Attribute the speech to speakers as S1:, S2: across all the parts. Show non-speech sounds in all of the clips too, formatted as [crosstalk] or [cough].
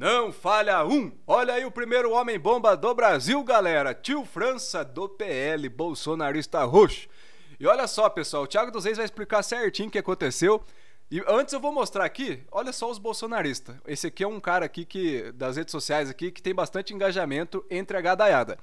S1: Não falha um! Olha aí o primeiro homem-bomba do Brasil, galera! Tio França do PL, bolsonarista roxo. E olha só, pessoal, o Thiago dos Reis vai explicar certinho o que aconteceu. E antes eu vou mostrar aqui, olha só os bolsonaristas. Esse aqui é um cara aqui que das redes sociais aqui que tem bastante engajamento entre a gadaiada.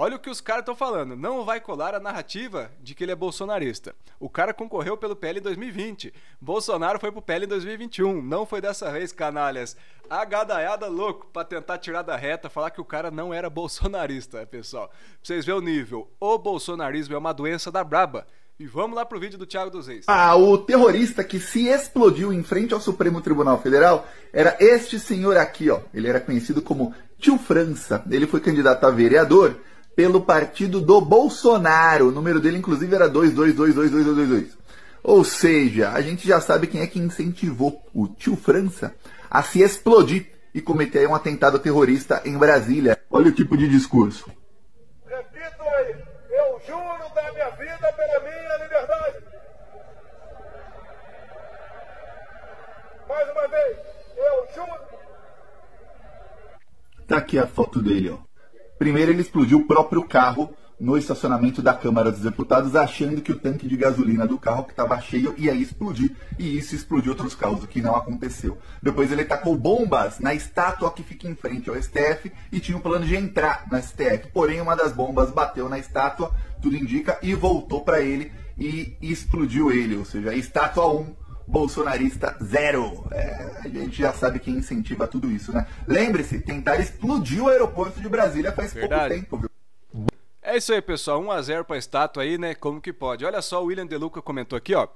S1: Olha o que os caras estão falando. Não vai colar a narrativa de que ele é bolsonarista. O cara concorreu pelo PL em 2020. Bolsonaro foi pro PL em 2021. Não foi dessa vez, canalhas. Agadaiada louco pra tentar tirar da reta, falar que o cara não era bolsonarista, pessoal. Pra vocês verem o nível. O bolsonarismo é uma doença da braba. E vamos lá pro vídeo do Thiago dos Reis. Ah, o
S2: terrorista que se explodiu em frente ao Supremo Tribunal Federal era este senhor aqui, ó. Ele era conhecido como Tio França. Ele foi candidato a vereador pelo partido do Bolsonaro. O número dele, inclusive, era 22222222. Ou seja, a gente já sabe quem é que incentivou o tio França a se explodir e cometer um atentado terrorista em Brasília. Olha o tipo de discurso. Repito aí, eu juro da minha vida pela minha liberdade. Mais uma vez, eu juro. Tá aqui a foto dele, ó. Primeiro, ele explodiu o próprio carro no estacionamento da Câmara dos Deputados, achando que o tanque de gasolina do carro que estava cheio ia explodir, e isso explodiu outros carros, o que não aconteceu. Depois ele tacou bombas na estátua que fica em frente ao STF e tinha o um plano de entrar na STF. Porém, uma das bombas bateu na estátua, tudo indica, e voltou para ele e explodiu ele, ou seja, a estátua 1 bolsonarista zero. É, a gente já sabe quem incentiva tudo isso, né? Lembre-se, tentar explodir o aeroporto de Brasília faz Verdade. pouco tempo,
S1: viu? É isso aí, pessoal. 1 a 0 para a estátua aí, né? Como que pode? Olha só, o William Deluca comentou aqui, ó.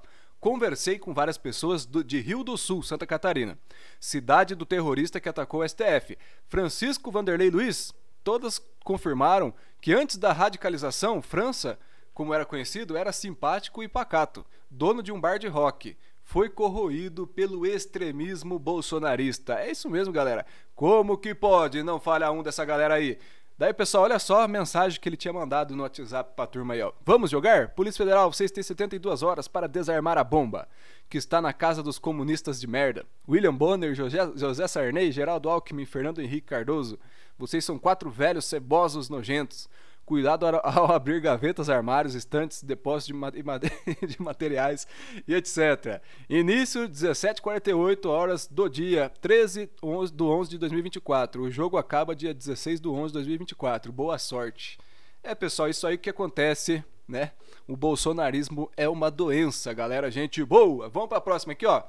S1: Conversei com várias pessoas do, de Rio do Sul, Santa Catarina, cidade do terrorista que atacou o STF. Francisco Vanderlei Luiz, todas confirmaram que antes da radicalização, França, como era conhecido, era simpático e pacato, dono de um bar de rock foi corroído pelo extremismo bolsonarista. É isso mesmo, galera. Como que pode? Não a um dessa galera aí. Daí, pessoal, olha só a mensagem que ele tinha mandado no WhatsApp pra turma aí, ó. Vamos jogar? Polícia Federal, vocês têm 72 horas para desarmar a bomba, que está na casa dos comunistas de merda. William Bonner, José, José Sarney, Geraldo Alckmin, Fernando Henrique Cardoso. Vocês são quatro velhos cebosos nojentos. Cuidado ao abrir gavetas, armários, estantes, depósitos de, [laughs] materiais e etc. Início 17:48 horas do dia 13 do 11 de 2024. O jogo acaba dia 16 do 11 de 2024. Boa sorte. É, pessoal, isso aí que acontece, né? O bolsonarismo é uma doença, galera. Gente boa. Vamos para a próxima aqui, ó.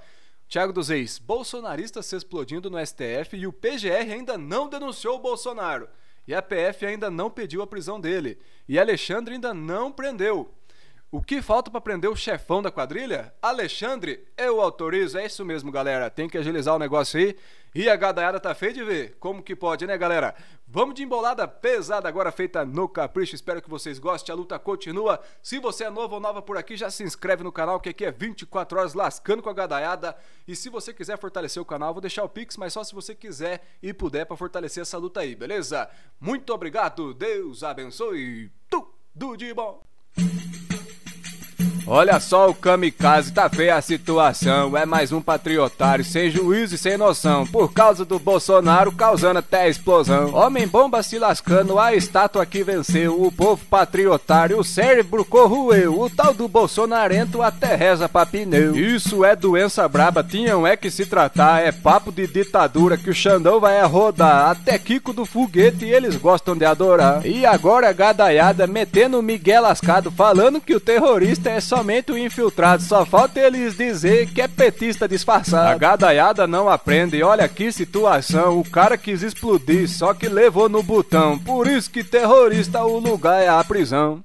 S1: Tiago dos Reis, Bolsonarista se explodindo no STF e o PGR ainda não denunciou o Bolsonaro e a PF ainda não pediu a prisão dele, e Alexandre ainda não prendeu. O que falta para prender o chefão da quadrilha? Alexandre, eu autorizo. É isso mesmo, galera. Tem que agilizar o negócio aí. E a gadaiada tá feia de ver. Como que pode, né, galera? Vamos de embolada pesada agora feita no capricho. Espero que vocês gostem. A luta continua. Se você é novo ou nova por aqui, já se inscreve no canal, que aqui é 24 horas lascando com a gadaiada. E se você quiser fortalecer o canal, vou deixar o Pix, mas só se você quiser e puder para fortalecer essa luta aí, beleza? Muito obrigado. Deus abençoe. Tudo de bom. Olha só o kamikaze, tá feia a situação. É mais um patriotário, sem juízo e sem noção. Por causa do Bolsonaro, causando até explosão. Homem bomba se lascando, a estátua que venceu. O povo patriotário, o cérebro corroeu. O tal do Bolsonarento até reza pra pneu. Isso é doença braba, tinham é que se tratar. É papo de ditadura que o Xandão vai rodar. Até Kiko do foguete eles gostam de adorar. E agora a gadaiada metendo Miguel lascado, falando que o terrorista é só somente o infiltrado. Só falta eles dizer que é petista disfarçado. A gadaiada não aprende. Olha que situação. O cara quis explodir, só que levou no botão. Por isso que terrorista o lugar é a prisão.